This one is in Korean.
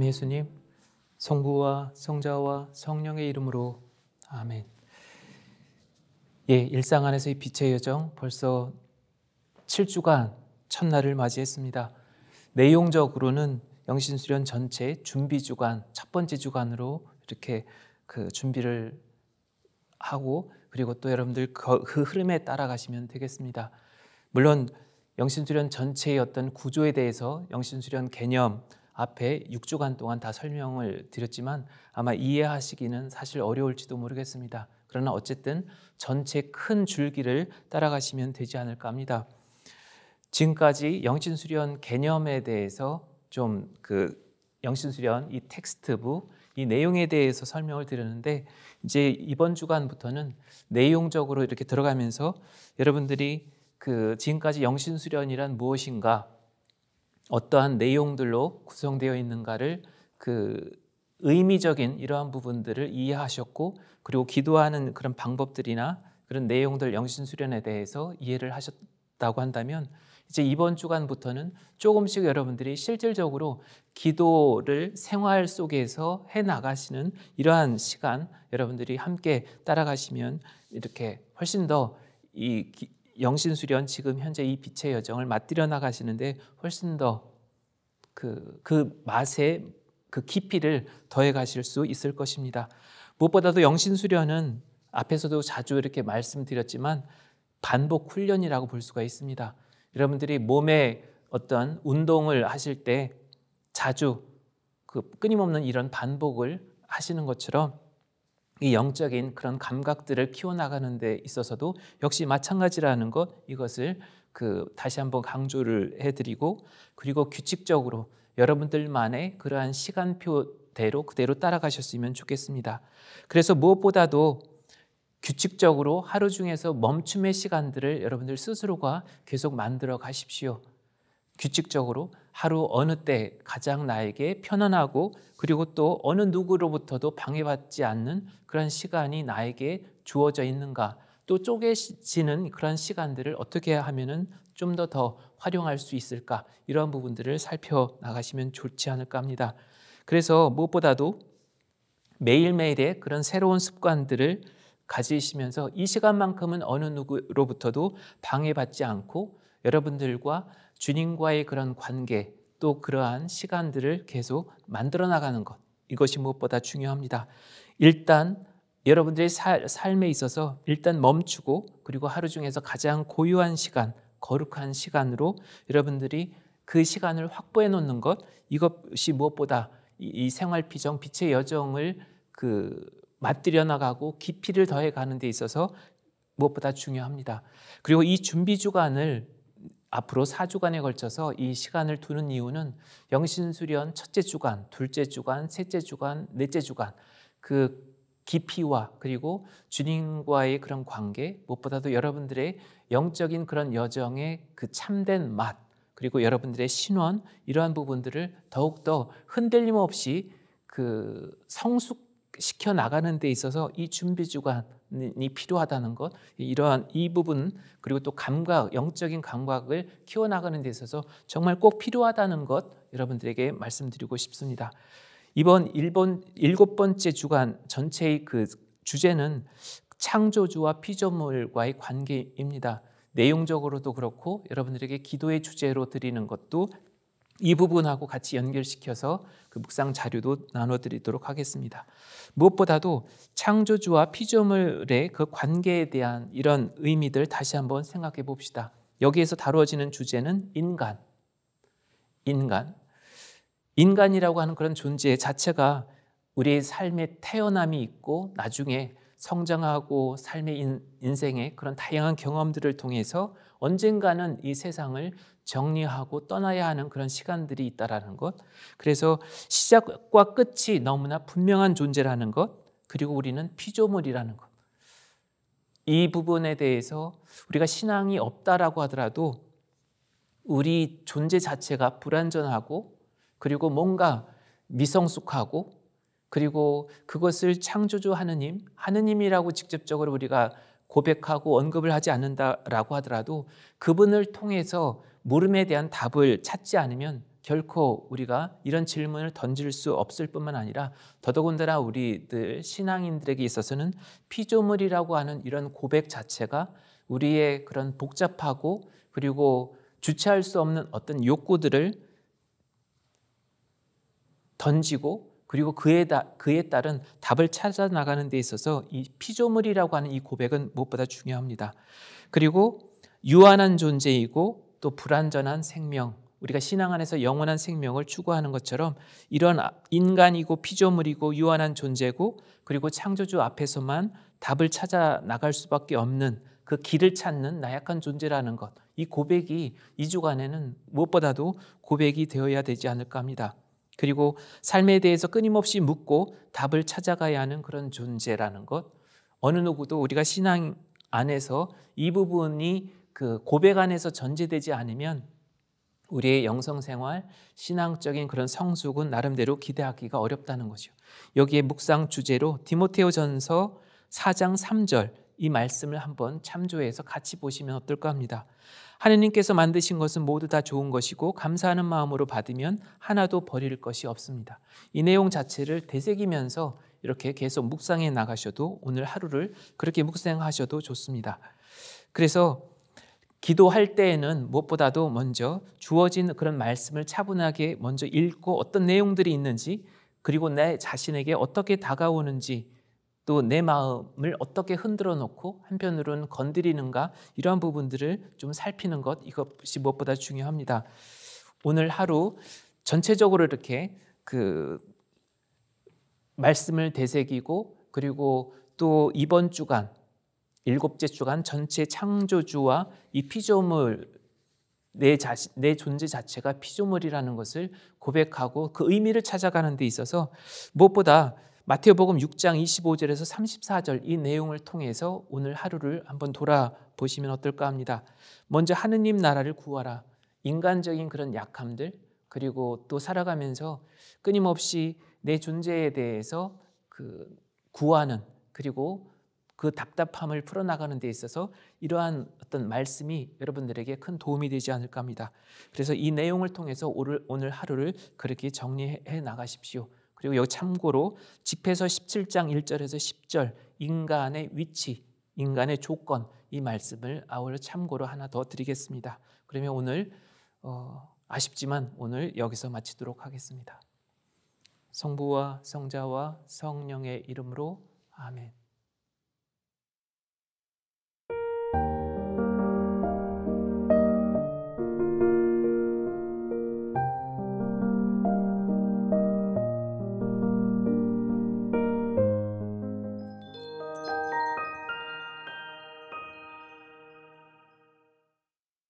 참 예수님, 성부와 성자와 성령의 이름으로 아멘. 예, 일상 안에서의 빛의 여정 벌써 7주간 첫날을 맞이했습니다. 내용적으로는 영신 수련 전체 준비 주간 첫 번째 주간으로 이렇게 그 준비를 하고 그리고 또 여러분들 그 흐름에 따라가시면 되겠습니다. 물론 영신 수련 전체의 어떤 구조에 대해서 영신 수련 개념 앞에 6주간 동안 다 설명을 드렸지만 아마 이해하시기는 사실 어려울지도 모르겠습니다. 그러나 어쨌든 전체 큰 줄기를 따라가시면 되지 않을까 합니다. 지금까지 영신수련 개념에 대해서 좀 그 영신수련 이 텍스트부 이 내용에 대해서 설명을 드렸는데 이제 이번 주간부터는 내용적으로 이렇게 들어가면서 여러분들이 그 지금까지 영신수련이란 무엇인가 어떠한 내용들로 구성되어 있는가를 그 의미적인 이러한 부분들을 이해하셨고 그리고 기도하는 그런 방법들이나 그런 내용들 영신 수련에 대해서 이해를 하셨다고 한다면 이제 이번 주간부터는 조금씩 여러분들이 실질적으로 기도를 생활 속에서 해 나가시는 이러한 시간 여러분들이 함께 따라가시면 이렇게 훨씬 더이 영신 수련 지금 현재 이 빛의 여정을 맞들여 나가시는데 훨씬 더그그 그 맛의 그 깊이를 더해 가실 수 있을 것입니다. 무엇보다도 영신 수련은 앞에서도 자주 이렇게 말씀드렸지만 반복 훈련이라고 볼 수가 있습니다. 여러분들이 몸에 어떤 운동을 하실 때 자주 그 끊임없는 이런 반복을 하시는 것처럼 이 영적인 그런 감각들을 키워나가는 데 있어서도 역시 마찬가지라는 것 이것을 그 다시 한번 강조를 해드리고 그리고 규칙적으로 여러분들만의 그러한 시간표대로 그대로 따라가셨으면 좋겠습니다. 그래서 무엇보다도 규칙적으로 하루 중에서 멈춤의 시간들을 여러분들 스스로가 계속 만들어 가십시오. 규칙적으로 하루 어느 때 가장 나에게 편안하고 그리고 또 어느 누구로부터도 방해받지 않는 그런 시간이 나에게 주어져 있는가 또 쪼개지는 그런 시간들을 어떻게 하면은 좀 더 더 활용할 수 있을까 이런 부분들을 살펴나가시면 좋지 않을까 합니다. 그래서 무엇보다도 매일매일의 그런 새로운 습관들을 가지시면서 이 시간만큼은 어느 누구로부터도 방해받지 않고 여러분들과 주님과의 그런 관계 또 그러한 시간들을 계속 만들어 나가는 것 이것이 무엇보다 중요합니다. 일단 여러분들의 살, 삶에 있어서 일단 멈추고 그리고 하루 중에서 가장 고유한 시간, 거룩한 시간으로 여러분들이 그 시간을 확보해 놓는 것 이것이 무엇보다 이, 이 생활 비정 빛의 여정을 그 맞들여 나가고 깊이를 더해 가는 데 있어서 무엇보다 중요합니다. 그리고 이 준비 주간을 앞으로 4주간에 걸쳐서 이 시간을 두는 이유는 영신수련 첫째 주간, 둘째 주간, 셋째 주간, 넷째 주간 그 깊이와 그리고 주님과의 그런 관계 무엇보다도 여러분들의 영적인 그런 여정의 그 참된 맛 그리고 여러분들의 신원 이러한 부분들을 더욱더 흔들림 없이 그 성숙 시켜 나가는 데 있어서 이 준비 주간이 필요하다는 것 이러한 이 부분 그리고 또 감각 영적인 감각을 키워 나가는 데 있어서 정말 꼭 필요하다는 것 여러분들에게 말씀드리고 싶습니다. 이번 일본 일곱 번째 주간 전체의 그 주제는 창조주와 피조물과의 관계입니다. 내용적으로도 그렇고 여러분들에게 기도의 주제로 드리는 것도 이 부분하고 같이 연결시켜서 그 묵상 자료도 나눠드리도록 하겠습니다. 무엇보다도 창조주와 피조물의 그 관계에 대한 이런 의미들 다시 한번 생각해 봅시다. 여기에서 다루어지는 주제는 인간. 인간. 인간이라고 하는 그런 존재 자체가 우리의 삶에 태어남이 있고 나중에 성장하고 삶의 인생의 그런 다양한 경험들을 통해서 언젠가는 이 세상을 정리하고 떠나야 하는 그런 시간들이 있다라는 것. 그래서 시작과 끝이 너무나 분명한 존재라는 것. 그리고 우리는 피조물이라는 것. 이 부분에 대해서 우리가 신앙이 없다라고 하더라도 우리 존재 자체가 불완전하고 그리고 뭔가 미성숙하고 그리고 그것을 창조주 하느님, 하느님이라고 직접적으로 우리가 고백하고 언급을 하지 않는다라고 하더라도 그분을 통해서 물음에 대한 답을 찾지 않으면 결코 우리가 이런 질문을 던질 수 없을 뿐만 아니라 더더군다나 우리들 신앙인들에게 있어서는 피조물이라고 하는 이런 고백 자체가 우리의 그런 복잡하고 그리고 주체할 수 없는 어떤 욕구들을 던지고 그리고 그에, 다, 그에 따른 답을 찾아 나가는 데 있어서 이 피조물이라고 하는 이 고백은 무엇보다 중요합니다. 그리고 유한한 존재이고 또 불완전한 생명, 우리가 신앙 안에서 영원한 생명을 추구하는 것처럼 이런 아, 인간이고 피조물이고 유한한 존재고 그리고 창조주 앞에서만 답을 찾아 나갈 수밖에 없는 그 길을 찾는 나약한 존재라는 것. 이 고백이 이 주간에는 무엇보다도 고백이 되어야 되지 않을까 합니다. 그리고 삶에 대해서 끊임없이 묻고 답을 찾아가야 하는 그런 존재라는 것. 어느 누구도 우리가 신앙 안에서 이 부분이 그 고백 안에서 전제되지 않으면 우리의 영성 생활, 신앙적인 그런 성숙은 나름대로 기대하기가 어렵다는 거죠. 여기에 묵상 주제로 디모테오전서 4장 3절 이 말씀을 한번 참조해서 같이 보시면 어떨까 합니다. 하느님께서 만드신 것은 모두 다 좋은 것이고 감사하는 마음으로 받으면 하나도 버릴 것이 없습니다. 이 내용 자체를 되새기면서 이렇게 계속 묵상해 나가셔도 오늘 하루를 그렇게 묵상하셔도 좋습니다. 그래서 기도할 때에는 무엇보다도 먼저 주어진 그런 말씀을 차분하게 먼저 읽고 어떤 내용들이 있는지 그리고 내 자신에게 어떻게 다가오는지 또내 마음을 어떻게 흔들어 놓고 한편으로는 건드리는가 이러한 부분들을 좀 살피는 것 이것이 무엇보다 중요합니다. 오늘 하루 전체적으로 이렇게 그 말씀을 되새기고 그리고 또 이번 주간 일곱째 주간 전체 창조주와 이 피조물 내 자신 내 존재 자체가 피조물이라는 것을 고백하고 그 의미를 찾아가는 데 있어서 무엇보다 마태복음 6장 25절에서 34절 이 내용을 통해서 오늘 하루를 한번 돌아보시면 어떨까 합니다. 먼저 하느님 나라를 구하라. 인간적인 그런 약함들 그리고 또 살아가면서 끊임없이 내 존재에 대해서 그 구하는 그리고 그 답답함을 풀어나가는 데 있어서 이러한 어떤 말씀이 여러분들에게 큰 도움이 되지 않을까 합니다. 그래서 이 내용을 통해서 오늘, 오늘 하루를 그렇게 정리해 나가십시오. 그리고 여기 참고로 집회서 17장 1절에서 10절 인간의 위치, 인간의 조건 이 말씀을 아울러 참고로 하나 더 드리겠습니다. 그러면 오늘 어, 아쉽지만 오늘 여기서 마치도록 하겠습니다. 성부와 성자와 성령의 이름으로 아멘.